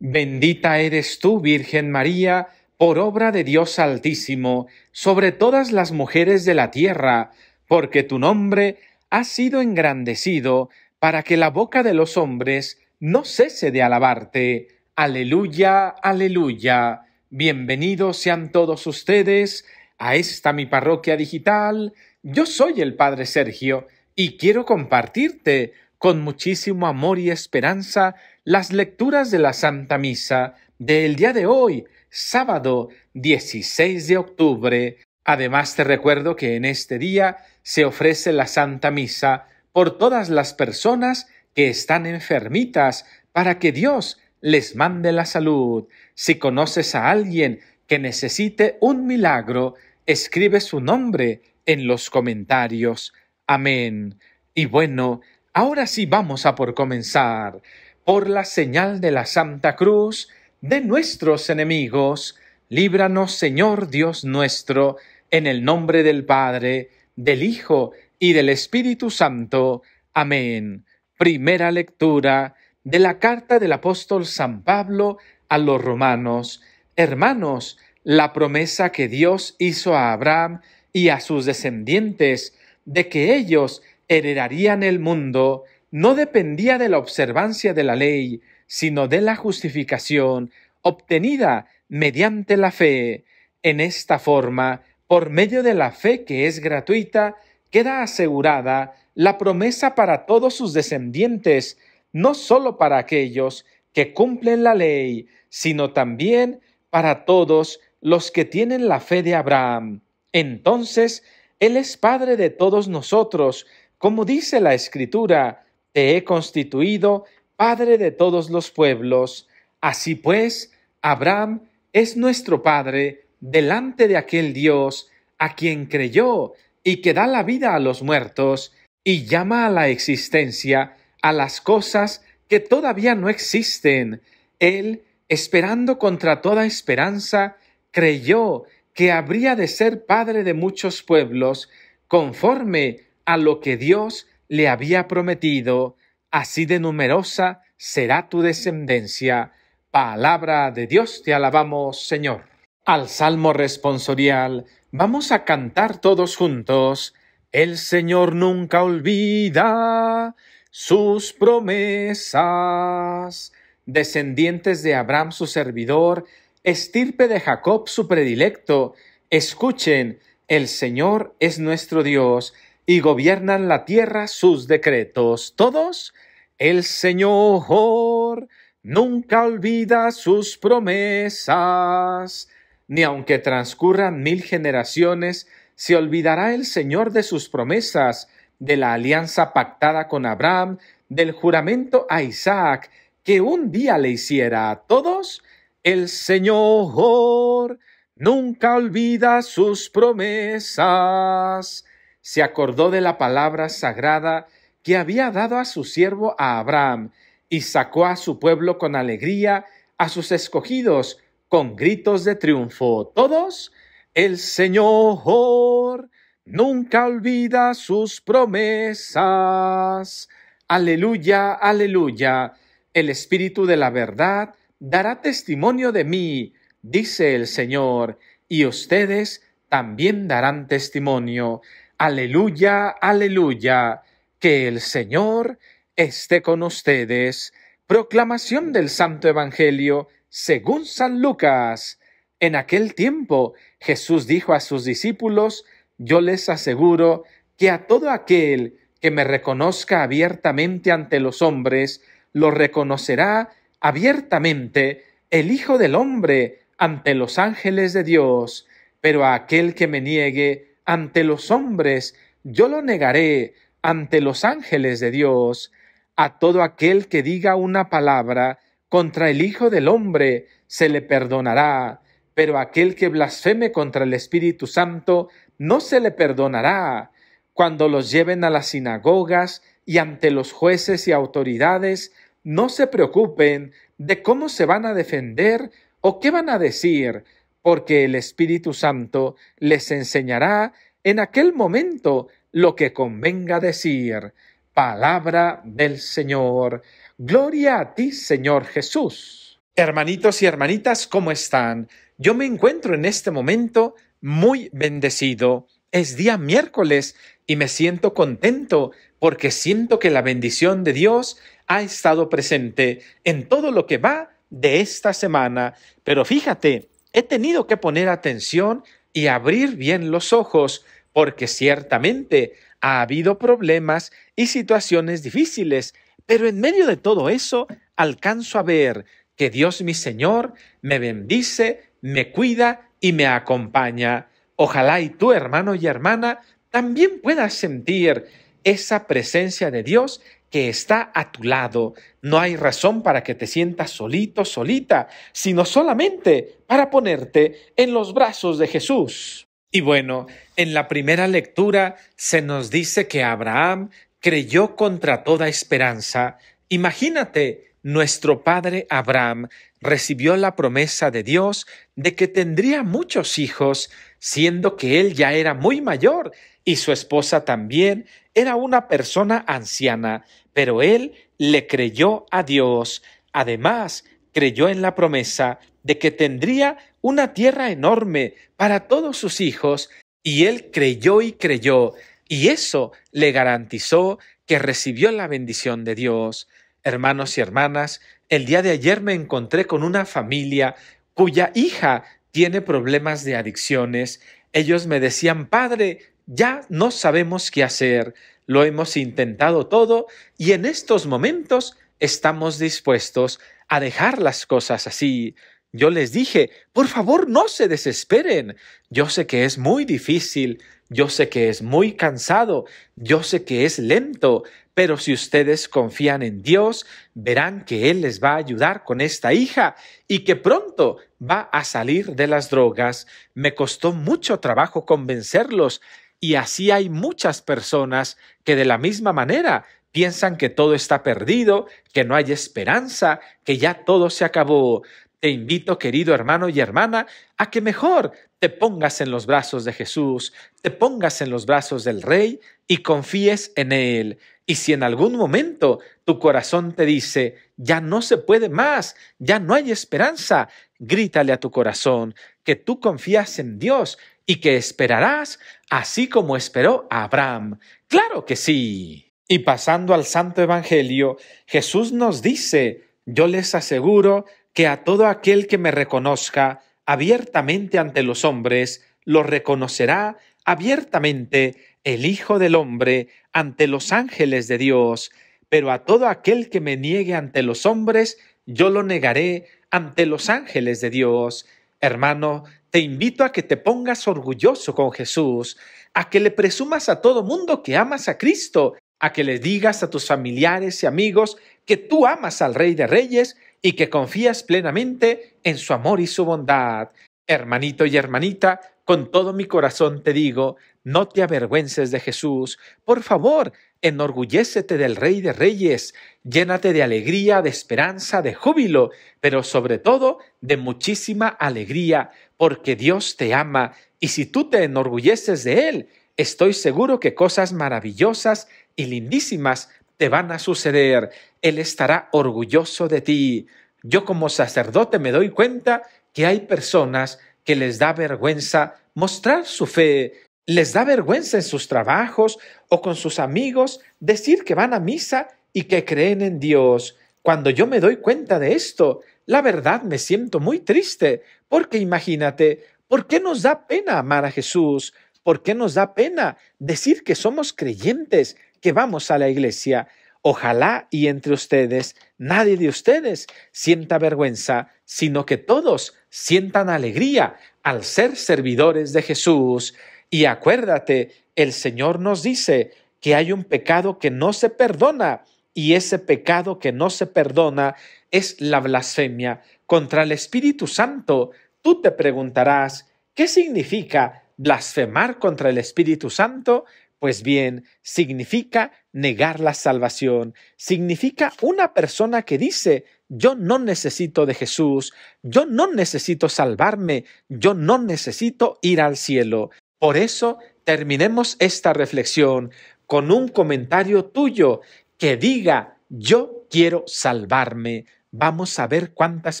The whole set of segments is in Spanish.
Bendita eres tú, Virgen María, por obra de Dios Altísimo, sobre todas las mujeres de la tierra, porque tu nombre ha sido engrandecido, para que la boca de los hombres no cese de alabarte. Aleluya, aleluya. Bienvenidos sean todos ustedes a esta mi parroquia digital. Yo soy el Padre Sergio y quiero compartirte con muchísimo amor y esperanza las lecturas de la Santa Misa del día de hoy, sábado 16 de octubre. Además te recuerdo que en este día se ofrece la Santa Misa por todas las personas que están enfermitas para que Dios les mande la salud. Si conoces a alguien que necesite un milagro, escribe su nombre en los comentarios. Amén. Y bueno, ahora sí vamos a por comenzar por la señal de la Santa Cruz, de nuestros enemigos, líbranos Señor Dios nuestro, en el nombre del Padre, del Hijo y del Espíritu Santo. Amén. Primera lectura de la carta del apóstol San Pablo a los romanos. Hermanos, la promesa que Dios hizo a Abraham y a sus descendientes de que ellos heredarían el mundo no dependía de la observancia de la ley, sino de la justificación obtenida mediante la fe. En esta forma, por medio de la fe que es gratuita, queda asegurada la promesa para todos sus descendientes, no sólo para aquellos que cumplen la ley, sino también para todos los que tienen la fe de Abraham. Entonces, Él es Padre de todos nosotros, como dice la Escritura, he constituido Padre de todos los pueblos. Así pues, Abraham es nuestro Padre delante de aquel Dios a quien creyó y que da la vida a los muertos y llama a la existencia a las cosas que todavía no existen. Él, esperando contra toda esperanza, creyó que habría de ser Padre de muchos pueblos, conforme a lo que Dios le había prometido, así de numerosa será tu descendencia. Palabra de Dios te alabamos, Señor. Al Salmo responsorial vamos a cantar todos juntos. El Señor nunca olvida sus promesas. Descendientes de Abraham su servidor, estirpe de Jacob su predilecto, escuchen, el Señor es nuestro Dios, y gobiernan la tierra sus decretos. Todos, el Señor nunca olvida sus promesas, ni aunque transcurran mil generaciones, se olvidará el Señor de sus promesas, de la alianza pactada con Abraham, del juramento a Isaac, que un día le hiciera a todos, el Señor nunca olvida sus promesas se acordó de la palabra sagrada que había dado a su siervo a Abraham, y sacó a su pueblo con alegría, a sus escogidos con gritos de triunfo. Todos, el Señor nunca olvida sus promesas. Aleluya, aleluya. El Espíritu de la verdad dará testimonio de mí, dice el Señor, y ustedes también darán testimonio. Aleluya, aleluya, que el Señor esté con ustedes. Proclamación del Santo Evangelio según San Lucas. En aquel tiempo Jesús dijo a sus discípulos, Yo les aseguro que a todo aquel que me reconozca abiertamente ante los hombres, lo reconocerá abiertamente el Hijo del Hombre ante los ángeles de Dios, pero a aquel que me niegue, ante los hombres, yo lo negaré ante los ángeles de Dios. A todo aquel que diga una palabra contra el Hijo del Hombre se le perdonará, pero aquel que blasfeme contra el Espíritu Santo no se le perdonará. Cuando los lleven a las sinagogas y ante los jueces y autoridades, no se preocupen de cómo se van a defender o qué van a decir, porque el Espíritu Santo les enseñará en aquel momento lo que convenga decir. Palabra del Señor. Gloria a ti, Señor Jesús. Hermanitos y hermanitas, ¿cómo están? Yo me encuentro en este momento muy bendecido. Es día miércoles y me siento contento porque siento que la bendición de Dios ha estado presente en todo lo que va de esta semana. Pero fíjate, he tenido que poner atención y abrir bien los ojos, porque ciertamente ha habido problemas y situaciones difíciles, pero en medio de todo eso alcanzo a ver que Dios mi Señor me bendice, me cuida y me acompaña. Ojalá y tú, hermano y hermana, también puedas sentir esa presencia de Dios que está a tu lado. No hay razón para que te sientas solito, solita, sino solamente para ponerte en los brazos de Jesús. Y bueno, en la primera lectura se nos dice que Abraham creyó contra toda esperanza. Imagínate, nuestro padre Abraham recibió la promesa de Dios de que tendría muchos hijos, siendo que él ya era muy mayor y su esposa también era una persona anciana, pero él le creyó a Dios. Además, creyó en la promesa de que tendría una tierra enorme para todos sus hijos, y él creyó y creyó, y eso le garantizó que recibió la bendición de Dios. Hermanos y hermanas, el día de ayer me encontré con una familia cuya hija tiene problemas de adicciones. Ellos me decían, padre, ya no sabemos qué hacer, lo hemos intentado todo y en estos momentos estamos dispuestos a dejar las cosas así. Yo les dije, por favor, no se desesperen. Yo sé que es muy difícil, yo sé que es muy cansado, yo sé que es lento, pero si ustedes confían en Dios, verán que Él les va a ayudar con esta hija y que pronto va a salir de las drogas. Me costó mucho trabajo convencerlos y así hay muchas personas que de la misma manera piensan que todo está perdido, que no hay esperanza, que ya todo se acabó. Te invito, querido hermano y hermana, a que mejor te pongas en los brazos de Jesús, te pongas en los brazos del Rey y confíes en Él. Y si en algún momento tu corazón te dice, ya no se puede más, ya no hay esperanza, grítale a tu corazón que tú confías en Dios y que esperarás así como esperó Abraham. Claro que sí. Y pasando al Santo Evangelio, Jesús nos dice, yo les aseguro que a todo aquel que me reconozca abiertamente ante los hombres, lo reconocerá abiertamente el Hijo del Hombre ante los ángeles de Dios, pero a todo aquel que me niegue ante los hombres, yo lo negaré ante los ángeles de Dios. Hermano, te invito a que te pongas orgulloso con Jesús, a que le presumas a todo mundo que amas a Cristo, a que le digas a tus familiares y amigos que tú amas al Rey de Reyes y que confías plenamente en su amor y su bondad. Hermanito y hermanita, con todo mi corazón te digo, no te avergüences de Jesús. Por favor, enorgullécete del Rey de Reyes, llénate de alegría, de esperanza, de júbilo, pero sobre todo de muchísima alegría, porque Dios te ama, y si tú te enorgulleces de Él, estoy seguro que cosas maravillosas y lindísimas te van a suceder. Él estará orgulloso de ti. Yo como sacerdote me doy cuenta que hay personas que les da vergüenza mostrar su fe, les da vergüenza en sus trabajos o con sus amigos decir que van a misa y que creen en Dios. Cuando yo me doy cuenta de esto, la verdad me siento muy triste, porque imagínate, ¿por qué nos da pena amar a Jesús? ¿Por qué nos da pena decir que somos creyentes que vamos a la iglesia, ojalá y entre ustedes nadie de ustedes sienta vergüenza, sino que todos sientan alegría al ser servidores de Jesús. Y acuérdate, el Señor nos dice que hay un pecado que no se perdona, y ese pecado que no se perdona es la blasfemia contra el Espíritu Santo. Tú te preguntarás, ¿qué significa blasfemar contra el Espíritu Santo? Pues bien, significa negar la salvación, significa una persona que dice, yo no necesito de Jesús, yo no necesito salvarme, yo no necesito ir al cielo. Por eso terminemos esta reflexión con un comentario tuyo que diga, yo quiero salvarme. Vamos a ver cuántas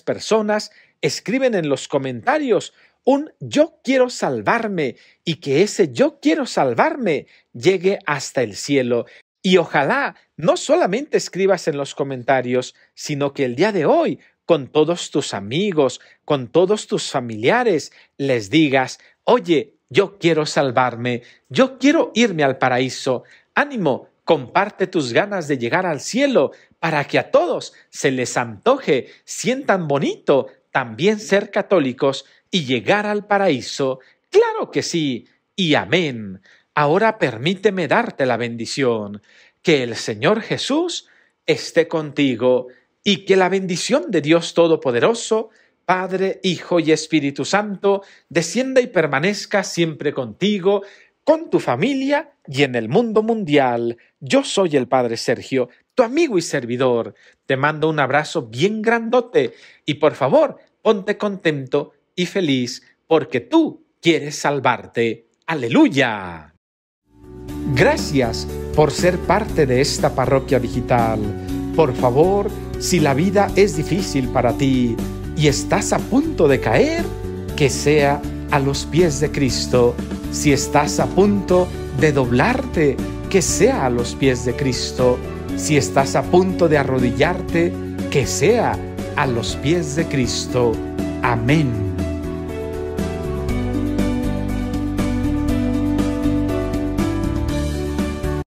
personas escriben en los comentarios un yo quiero salvarme y que ese yo quiero salvarme llegue hasta el cielo. Y ojalá no solamente escribas en los comentarios, sino que el día de hoy, con todos tus amigos, con todos tus familiares, les digas, oye, yo quiero salvarme, yo quiero irme al paraíso. Ánimo, comparte tus ganas de llegar al cielo para que a todos se les antoje, sientan bonito también ser católicos y llegar al paraíso? Claro que sí, y amén. Ahora permíteme darte la bendición. Que el Señor Jesús esté contigo y que la bendición de Dios Todopoderoso, Padre, Hijo y Espíritu Santo, descienda y permanezca siempre contigo, con tu familia y en el mundo mundial. Yo soy el Padre Sergio, tu amigo y servidor. Te mando un abrazo bien grandote y por favor, ponte contento y feliz porque tú quieres salvarte. Aleluya. Gracias por ser parte de esta parroquia digital. Por favor, si la vida es difícil para ti y estás a punto de caer, que sea a los pies de Cristo. Si estás a punto de doblarte, que sea a los pies de Cristo. Si estás a punto de arrodillarte, que sea a los pies de Cristo. Amén.